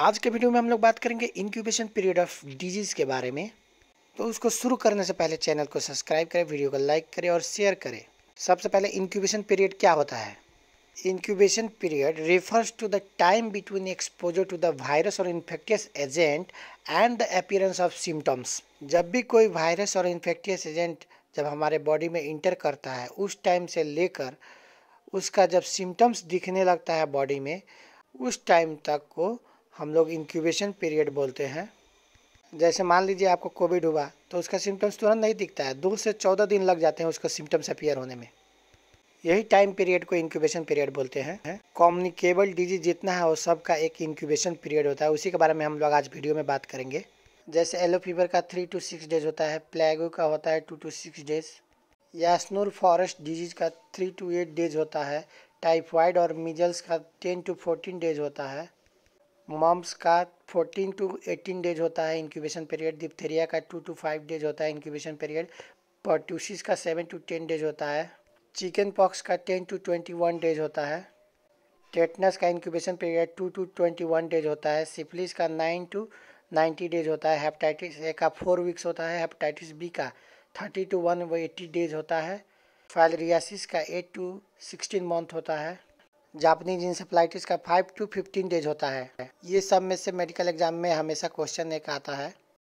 आज के वीडियो में हम लोग बात करेंगे इंक्यूबेशन पीरियड ऑफ डिजीज़ के बारे में तो उसको शुरू करने से पहले चैनल को सब्सक्राइब करें वीडियो को लाइक करें और शेयर करें सबसे पहले इंक्यूबेशन पीरियड क्या होता है incubation period refers to the time between exposure to the virus और infectious agent and the appearance of symptoms जब भी कोई वायरस और इन्फेक्टियस एजेंट जब हमारे बॉडी में इंटर करता है उस टाइम से लेकर उसका जब सिम्टम्स दिखने लगता है बॉडी में उस टाइम तक को हम लोग इंक्यूबेशन पीरियड बोलते हैं जैसे मान लीजिए आपको कोविड हुआ तो उसका सिम्टम्स तुरंत नहीं दिखता है दो से चौदह दिन लग जाते हैं उसका सिम्टम्स अपियर होने में यही टाइम पीरियड को इंक्यूबेशन पीरियड बोलते हैं कॉम्युनिकेबल डिजीज जितना है वो सबका एक इंक्यूबेशन पीरियड होता है उसी के बारे में हम लोग आज वीडियो में बात करेंगे जैसे एलो फीवर का थ्री टू सिक्स डेज होता है प्लेगो का होता है टू टू सिक्स डेज या स्नोल फॉरेस्ट डिजीज का थ्री टू एट डेज होता है टाइफॉइड और मिजल्स का टेन टू फोर्टीन डेज होता है मॉम्स का 14 टू 18 डेज होता है इंक्यूबेशन पीरियड डिप्थेरिया का 2 टू 5 डेज होता है इंक्यूबेशन पीरियड पर्ट्यूसिस का 7 टू 10 डेज होता है चिकन पॉक्स का 10 टू 21 डेज होता है टेटनस का इंक्यूबेशन पीरियड 2 टू 21 डेज होता है सिफिलिस का 9 टू 90 डेज होता है हेपेटाइटिस ए का फोर वीक्स होता है हेपेटाइटिस बी का थर्टी टू वन डेज होता है फाइलरियासिस का एट टू सिक्सटीन मंथ होता है जापनीज इंसेफ्लाइटिस का फाइव टू फिफ्टीन डेज होता है ये सब में से मेडिकल एग्जाम में हमेशा क्वेश्चन एक आता है